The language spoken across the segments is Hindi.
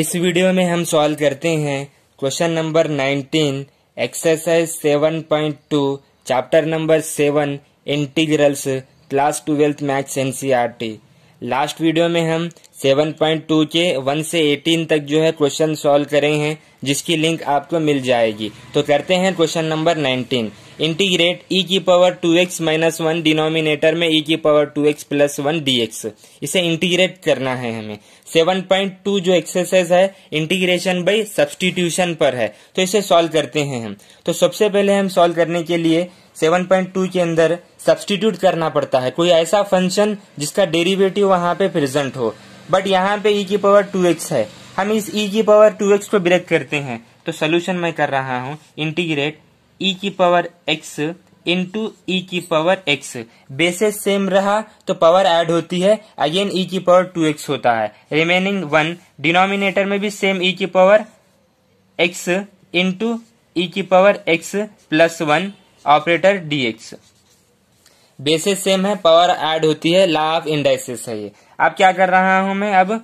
इस वीडियो में हम सॉल्व करते हैं question number 19 exercise 7.2 chapter number 7 integrals class twelfth maths NCERT last video में हम 7.2 के 1 से 18 तक जो है क्वेश्चन सॉल्व करे हैं जिसकी लिंक आपको मिल जाएगी तो करते हैं क्वेश्चन नंबर इंटीग्रेट e की power 2x x minus one denominator में e की power 2x x plus one d इसे इंटीग्रेट करना है हमें 7.2 जो एक्सरसाइज है इंटीग्रेशन बाय सब्सटीट्यूशन पर है तो इसे सॉल्व करते हैं हम तो सबसे पहले हम सॉल्व करने के लिए 7.2 के अंदर सब्सटीट्यूट करना पड़ता है कोई ऐसा फंक्शन जिसका डेरिवेटिव वहां पे प्रेजेंट हो बट यहाँ पे e की पावर 2x है हम इस e की पावर 2x को ब्रेक करते हैं तो सोल्यूशन मैं कर रहा हूँ इंटीग्रेट e की पावर एक्स इंटू ई की पावर एक्स बेसिस सेम रहा तो पावर ऐड होती है अगेन ई e की पावर टू एक्स होता है रिमेनिंग वन डिनोमिनेटर में भी सेम ई e की पावर एक्स इंटू ई की power x plus one operator d x basis same है पावर ऐड होती है लॉ ऑफ इंडाइसिस है ये अब क्या कर रहा हूं मैं अब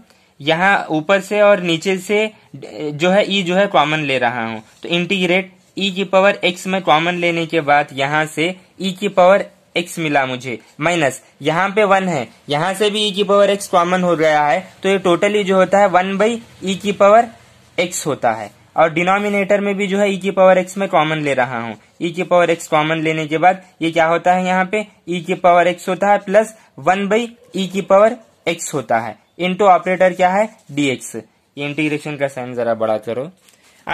यहाँ ऊपर से और नीचे से जो है ई e जो है कॉमन ले रहा हूं तो इंटीग्रेट e की पावर एक्स में कॉमन लेने के बाद यहाँ से ई e की पावर एक्स मिला मुझे माइनस यहाँ पे वन है यहाँ से भी ई e की पावर एक्स कॉमन हो गया है तो ये टोटली जो होता है वन बाई ई की पावर एक्स होता है और डिनोमिनेटर में भी जो है ई e की पावर एक्स में कॉमन ले रहा हूँ ई की पावर एक्स कॉमन लेने के बाद ये क्या होता है यहाँ पे ई की पावर एक्स होता है प्लस वन बाई ई की पावर एक्स होता है इंटू ऑपरेटर क्या है डी एक्स ये इंटीग्रेशन का साइन जरा बड़ा करो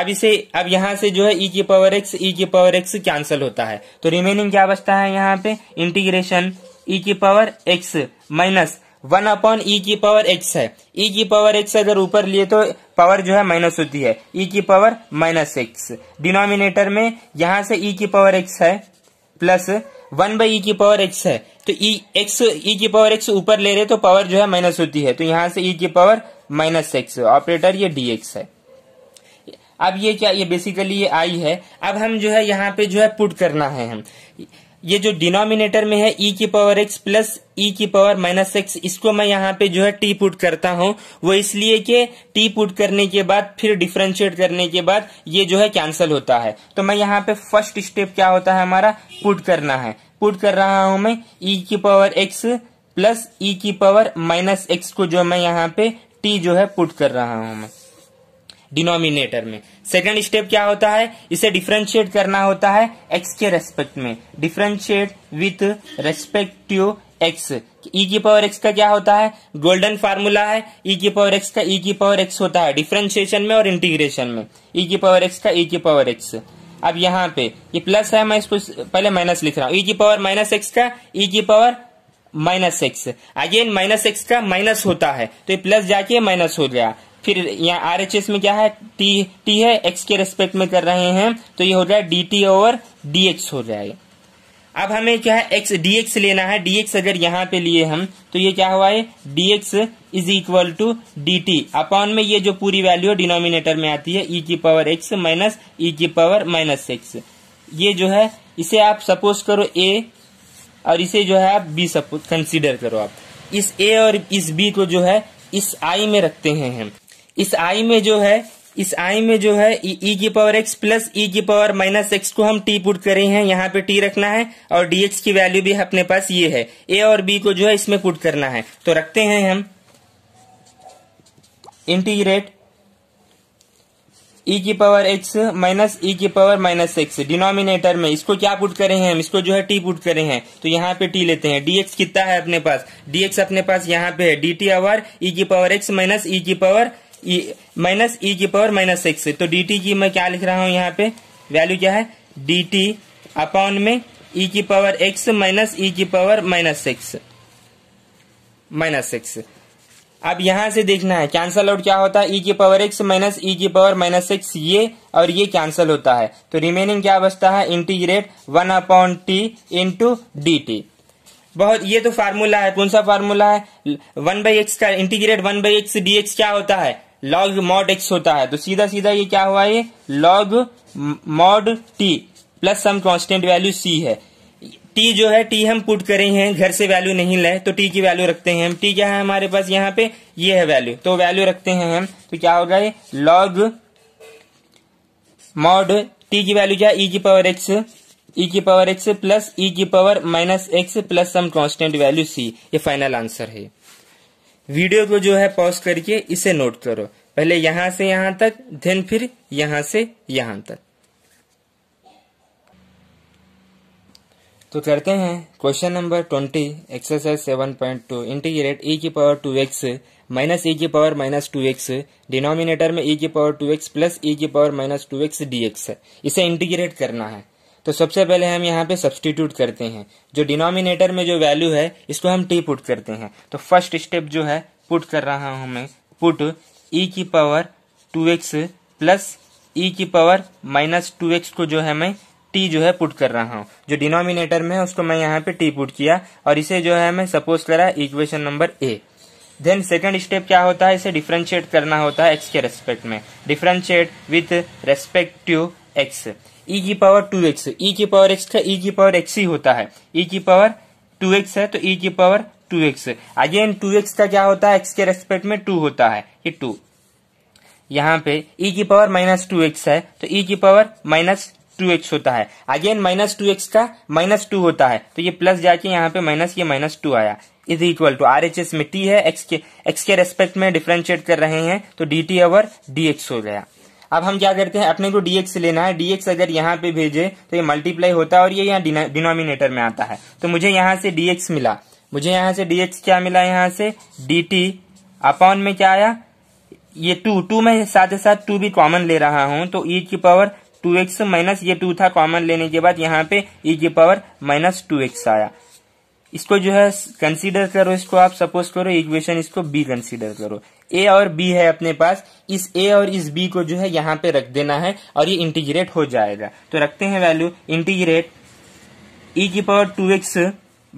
अब इसे अब यहाँ से जो है ई की पावर एक्स ई की पावर एक्स कैंसिल होता है तो रिमेनिंग क्या बचता है यहाँ पे इंटीग्रेशन ई की power x minus one upon e की पावर एक्स है ई की पावर एक्स अगर ऊपर लिए तो पावर जो है माइनस होती है ई की पावर माइनस एक्स डिनोमिनेटर में यहाँ से ई की पावर एक्स है प्लस वन बाई ई की पावर एक्स है तो ई एक्स ई की पावर एक्स ऊपर ले रहे तो पावर जो है माइनस होती है तो यहाँ से ई की पावर माइनस एक्स ऑपरेटर ये डी एक्स है अब ये क्या ये बेसिकली ये आई है अब हम जो है यहाँ पे जो है पुट करना है हम ये जो डिनोमिनेटर में है e की power x plus e e की पावर माइनस एक्स इसको मैं यहाँ पे जो है t पुट करता हूँ वो इसलिए कि t पुट करने के बाद फिर डिफ्रेंशिएट करने के बाद ये जो है कैंसिल होता है तो मैं यहाँ पे फर्स्ट स्टेप क्या होता है हमारा पुट करना है पुट कर रहा हूं मैं e की पावर एक्स प्लस ई की पावर माइनस एक्स को जो मैं यहाँ पे टी जो है पुट कर रहा हूं मैं डिनोमिनेटर में सेकेंड स्टेप क्या होता है इसे डिफ्रेंशिएट करना होता है एक्स के रेस्पेक्ट में differentiate with respect to x e की पावर एक्स का क्या होता है गोल्डन फार्मूला है ई e की पावर एक्स का ई e की पावर एक्स होता है डिफ्रेंशिएशन में और इंटीग्रेशन में ई e की पावर एक्स का ई की पावर एक्स अब यहाँ पे ये प्लस है मैं इसको पहले माइनस लिख रहा हूँ ई की पावर माइनस एक्स का ई की power minus x again minus x का माइनस होता है तो ये प्लस जाके माइनस हो गया फिर यहाँ आर एच एस में क्या है टी टी है एक्स के रेस्पेक्ट में कर रहे हैं तो ये हो जाए d t over d x हो जाएगा अब हमें क्या है एक्स डी एक्स लेना है डी एक्स अगर यहाँ पे लिए हम तो ये क्या हुआ है d x is equal to d t upon में ये जो पूरी वैल्यू डिनोमिनेटर में आती है ई e की पावर एक्स माइनस ई की पावर माइनस एक्स ये जो है इसे आप सपोज करो ए और इसे जो है आप बी सपोज कंसिडर करो आप इस ए और इस बी को जो है इस आई में रखते हैं हम इस आई में जो है इस आई में जो है ई e की पावर एक्स प्लस ई की पावर माइनस एक्स को हम टी पुट करें हैं यहाँ पे टी रखना है और डीएक्स की वैल्यू भी अपने पास ये है ए और बी को जो है इसमें पुट करना है तो रखते हैं हम इंटीग्रेट ई e की पावर एक्स माइनस ई की पावर माइनस एक्स डिनोमिनेटर में इसको क्या पुट करें हैं हम इसको जो है टी पुट करें हैं तो यहाँ पे टी लेते हैं डीएक्स कितना है अपने पास डीएक्स अपने पास यहाँ पे है डी टी आवर ई की पावर एक्स माइनस ई की power minus e, e e की पावर माइनस एक्स तो डी टी की मैं क्या लिख रहा हूँ यहाँ पे वैल्यू क्या है डी टी अपॉन में ई e की पावर एक्स माइनस ई की power minus six minus six अब यहां से देखना है कैंसल आउट क्या होता है ई की पावर एक्स माइनस ई की पावर माइनस सिक्स ये और ये कैंसल होता है तो रिमेनिंग क्या बचता है integrate one upon t into d t बहुत ये तो फार्मूला है कौन सा फार्मूला है वन बाई एक्स का integrate one by x d x क्या होता है लॉग मॉड एक्स होता है तो सीधा सीधा ये क्या हुआ ये log mod t plus some constant value c है टी जो है टी हम पुट करें हैं घर से वैल्यू नहीं लाए तो टी की वैल्यू रखते हैं हम टी क्या है हमारे पास यहाँ पे ये है वैल्यू तो वैल्यू रखते हैं हम तो क्या होगा ये लॉग मॉड टी की वैल्यू क्या ई e की पावर एक्स ई की पावर एक्स प्लस ई की power minus x plus some constant value c ये फाइनल आंसर है वीडियो को जो है पॉज करके इसे नोट करो पहले यहां से यहां तक देन फिर यहां से यहां तक तो करते हैं question number twenty exercise seven point two integrate e e की power two x minus e की power minus two x denominator में ई e की power two x plus e की power minus two x d x है इसे इंटीग्रेट करना है तो सबसे पहले हम यहाँ पे सब्सटीट्यूट करते हैं जो डिनोमिनेटर में जो वैल्यू है इसको हम टी पुट करते हैं तो फर्स्ट स्टेप जो है पुट कर रहा हूँ मैं पुट ई e की power two x plus e की पावर माइनस टू एक्स को जो है मैं टी जो है पुट कर रहा हूँ जो डिनोमिनेटर में है उसको मैं यहाँ पे टी पुट किया और इसे जो है मैं सपोज करा equation number A then second step क्या होता है इसे डिफ्रेंशिएट करना होता है एक्स के रेस्पेक्ट में differentiate with respect to x e e की पावर टू एक्स ई की पावर एक्स का ई e की पावर एक्स ही होता है ई e की पावर टू एक्स है तो ई की power two x again two x का क्या होता है एक्स के रेस्पेक्ट में टू होता है ये टू यहाँ पे ई की पावर माइनस टू एक्स है तो ई की पावर माइनस टू एक्स होता है अगेन माइनस टू एक्स का माइनस टू होता है तो ये प्लस जाके यहाँ पे माइनस ये माइनस टू आया is equal to R H S में टी है एक्स के एक्स के रेस्पेक्ट में डिफ्रेंशिएट कर रहे हैं तो d t over d x हो गया अब हम क्या करते हैं अपने को dx लेना है dx अगर यहाँ पे भेजे तो ये मल्टीप्लाई होता है और ये यहाँ डिनोमिनेटर में आता है तो मुझे यहाँ से dx मिला मुझे यहाँ से dx क्या मिला यहाँ से dt अपॉन में क्या आया ये टू टू में साथ ही साथ टू भी कॉमन ले रहा हूँ तो ई e की पावर टू एक्स माइनस ये टू था कॉमन लेने के बाद यहाँ पे ई e की पावर माइनस टू एक्स आया इसको जो है कंसीडर करो इसको आप सपोज करो इक्वेशन इसको बी कंसीडर करो ए और बी है अपने पास इस ए और इस बी को जो है यहाँ पे रख देना है और ये इंटीग्रेट हो जाएगा तो रखते हैं वैल्यू इंटीग्रेट ई e की power two x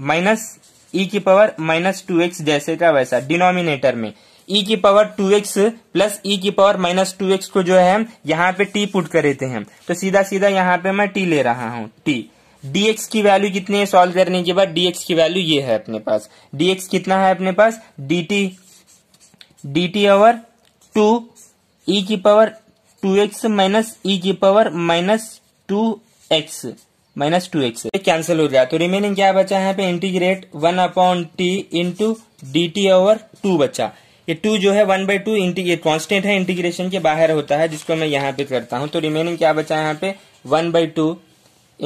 minus e e की पावर माइनस टू एक्स जैसे का वैसा डिनोमिनेटर में ई e की power two x plus e की पावर माइनस टू एक्स को जो है हम यहाँ पे टी पुट कर देते हैं तो सीधा सीधा यहाँ पे मैं टी ले रहा हूँ टी dx की वैल्यू कितनी है सॉल्व करने के बाद dx की वैल्यू ये है अपने पास dx कितना है अपने पास dt d t over two e की power two x minus e की power minus two x minus two x cancel हो गया तो रिमेनिंग क्या बचा यहाँ पे integrate one upon t into d t over two बचा ये टू जो है one by two integrate constant है इंटीग्रेशन के बाहर होता है जिसको मैं यहाँ पे करता हूँ तो रिमेनिंग क्या बचा है यहाँ पे one by two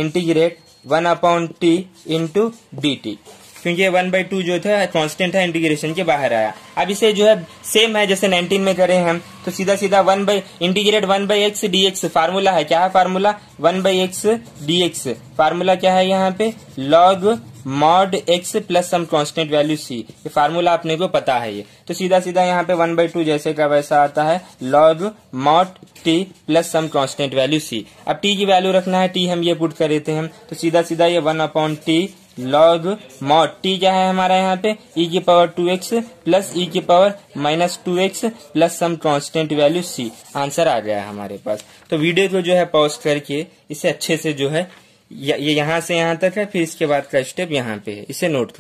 integrate one upon t into d t क्योंकि वन बाई टू जो था कॉन्स्टेंट है इंटीग्रेशन के बाहर आया अब इसे जो है सेम है जैसे नाइनटीन में करें हम तो सीधा सीधा one by integrate one by x d x formula है क्या है formula one by x d x formula क्या है यहाँ पे log mod x plus some constant value c ये फार्मूला अपने को पता है ये तो सीधा सीधा यहाँ पे वन बाई टू जैसे का वैसा आता है log mod t plus some constant value c अब टी की वैल्यू रखना है टी हम ये पुट कर देते हैं तो सीधा सीधा ये one upon t log mod t क्या है हमारा यहाँ पे ई e की power two x plus e की power minus two x plus some constant value c answer आ गया है हमारे पास तो वीडियो को जो है पॉज करके इसे अच्छे से जो है ये यह यहाँ से यहाँ तक है फिर इसके बाद का स्टेप यहाँ पे है इसे नोट कर